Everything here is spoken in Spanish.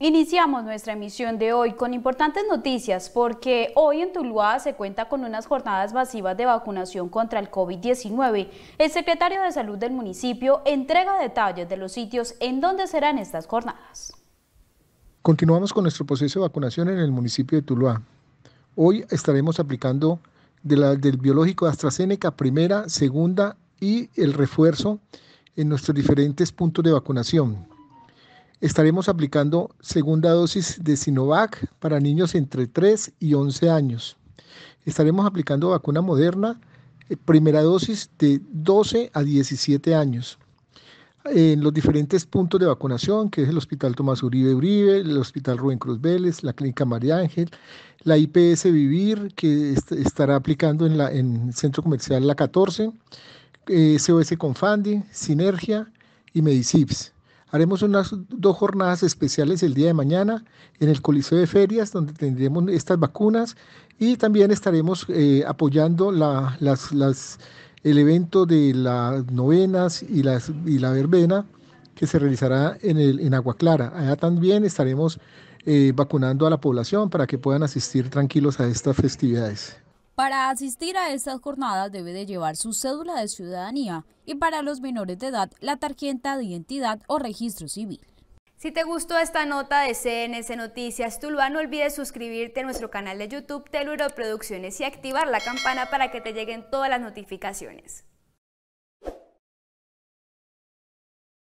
Iniciamos nuestra emisión de hoy con importantes noticias porque hoy en Tuluá se cuenta con unas jornadas masivas de vacunación contra el COVID-19. El secretario de Salud del municipio entrega detalles de los sitios en donde serán estas jornadas. Continuamos con nuestro proceso de vacunación en el municipio de Tuluá. Hoy estaremos aplicando la, del biológico AstraZeneca primera, segunda y el refuerzo en nuestros diferentes puntos de vacunación estaremos aplicando segunda dosis de Sinovac para niños entre 3 y 11 años. Estaremos aplicando vacuna moderna, eh, primera dosis de 12 a 17 años. En los diferentes puntos de vacunación, que es el Hospital Tomás Uribe Uribe, el Hospital Rubén Cruz Vélez, la Clínica María Ángel, la IPS Vivir, que estará aplicando en, el Centro Comercial La 14, eh, COS Sinergia y Medicips. Haremos unas dos jornadas especiales el día de mañana en el Coliseo de Ferias, donde tendremos estas vacunas y también estaremos eh, apoyando el evento de las novenas y, y la verbena que se realizará en, el, en Agua Clara. Allá también estaremos eh, vacunando a la población para que puedan asistir tranquilos a estas festividades. Para asistir a estas jornadas debe de llevar su cédula de ciudadanía y para los menores de edad la tarjeta de identidad o registro civil. Si te gustó esta nota de cns Noticias Tuluá, no olvides suscribirte a nuestro canal de YouTube Teluro Producciones y activar la campana para que te lleguen todas las notificaciones.